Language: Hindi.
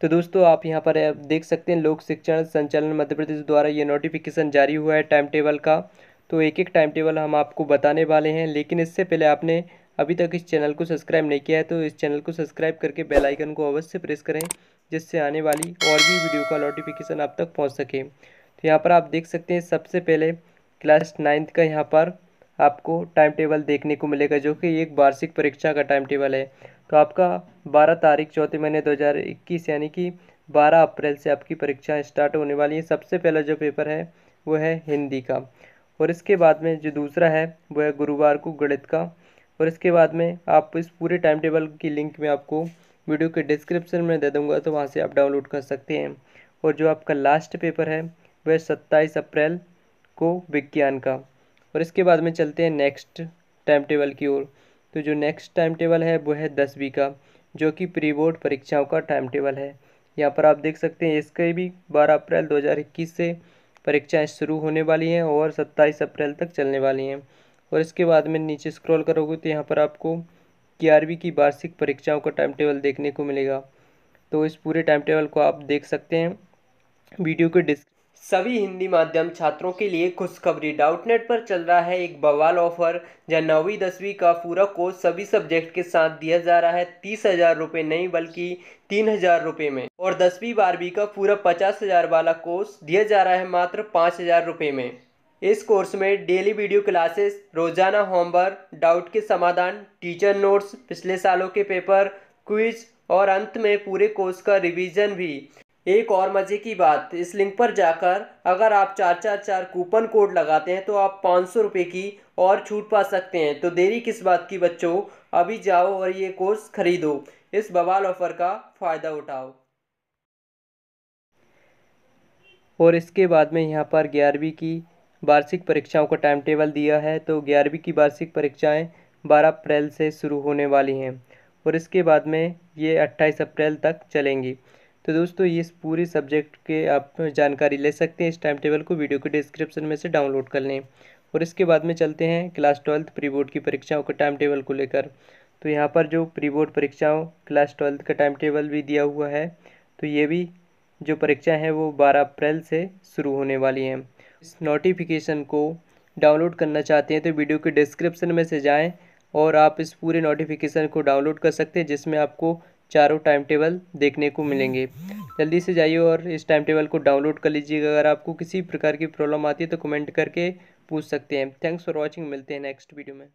तो दोस्तों आप यहाँ पर देख सकते हैं लोक शिक्षण संचालन मध्य प्रदेश द्वारा ये नोटिफिकेशन जारी हुआ है टाइम टेबल का तो एक एक टाइम टेबल हम आपको बताने वाले हैं लेकिन इससे पहले आपने अभी तक इस चैनल को सब्सक्राइब नहीं किया है तो इस चैनल को सब्सक्राइब करके बेल आइकन को अवश्य प्रेस करें जिससे आने वाली और भी वीडियो का नोटिफिकेशन आप तक पहुँच सके तो यहाँ पर आप देख सकते हैं सबसे पहले क्लास नाइन्थ का यहाँ पर आपको टाइम टेबल देखने को मिलेगा जो कि एक वार्षिक परीक्षा का टाइम टेबल है तो आपका बारह तारीख चौथे महीने दो हज़ार इक्कीस यानी कि बारह अप्रैल से आपकी परीक्षाएँ स्टार्ट होने वाली हैं सबसे पहला जो पेपर है वो है हिंदी का और इसके बाद में जो दूसरा है वो है गुरुवार को गणित का और इसके बाद में आप इस पूरे टाइम टेबल की लिंक में आपको वीडियो के डिस्क्रिप्शन में दे दूंगा तो वहाँ से आप डाउनलोड कर सकते हैं और जो आपका लास्ट पेपर है वह सत्ताईस अप्रैल को विज्ञान का और इसके बाद में चलते हैं नेक्स्ट टाइम टेबल की ओर तो जो नेक्स्ट टाइम टेबल है वो है दसवीं का जो कि प्री बोर्ड परीक्षाओं का टाइम टेबल है यहाँ पर आप देख सकते हैं इसके भी 12 अप्रैल 2021 से परीक्षाएं शुरू होने वाली हैं और 27 अप्रैल तक चलने वाली हैं और इसके बाद में नीचे स्क्रॉल करोगे तो यहाँ पर आपको ग्यारहवीं की वार्षिक परीक्षाओं का टाइम टेबल देखने को मिलेगा तो इस पूरे टाइम टेबल को आप देख सकते हैं वीडियो के डिस्क सभी हिंदी माध्यम छात्रों के लिए खुशखबरी डाउटनेट पर चल रहा है एक बवाल ऑफर जहाँ नौवीं दसवीं का पूरा कोर्स सभी सब्जेक्ट के साथ दिया जा रहा है तीस हजार रुपये नहीं बल्कि तीन हजार रुपये में और दसवीं बारहवीं का पूरा पचास हजार वाला कोर्स दिया जा रहा है मात्र पाँच हजार रुपये में इस कोर्स में डेली वीडियो क्लासेस रोजाना होमवर्क डाउट के समाधान टीचर नोट्स पिछले सालों के पेपर क्विज और अंत में पूरे कोर्स का रिवीजन भी एक और मज़े की बात इस लिंक पर जाकर अगर आप चार चार चार कूपन कोड लगाते हैं तो आप पाँच सौ रुपये की और छूट पा सकते हैं तो देरी किस बात की बच्चों अभी जाओ और ये कोर्स खरीदो इस बवाल ऑफ़र का फ़ायदा उठाओ और इसके बाद में यहाँ पर ग्यारहवीं की वार्षिक परीक्षाओं का टाइम टेबल दिया है तो ग्यारहवीं की वार्षिक परीक्षाएँ बारह अप्रैल से शुरू होने वाली हैं और इसके बाद में ये अट्ठाईस अप्रैल तक चलेंगी तो दोस्तों ये पूरे सब्जेक्ट के आप जानकारी ले सकते हैं इस टाइम टेबल को वीडियो के डिस्क्रिप्शन में से डाउनलोड कर लें और इसके बाद में चलते हैं क्लास ट्वेल्थ प्री बोर्ड की परीक्षाओं के टाइम टेबल को लेकर तो यहाँ पर जो प्री बोर्ड परीक्षाओं क्लास ट्वेल्थ का टाइम टेबल भी दिया हुआ है तो ये भी जो परीक्षा हैं वो बारह अप्रैल से शुरू होने वाली हैं इस नोटिफिकेशन को डाउनलोड करना चाहते हैं तो वीडियो के डिस्क्रिप्शन में से जाएँ और आप इस पूरे नोटिफिकेशन को डाउनलोड कर सकते हैं जिसमें आपको चारों टाइम टेबल देखने को मिलेंगे जल्दी से जाइए और इस टाइम टेबल को डाउनलोड कर लीजिएगा अगर आपको किसी प्रकार की प्रॉब्लम आती है तो कमेंट करके पूछ सकते हैं थैंक्स फॉर वॉचिंग मिलते हैं नेक्स्ट वीडियो में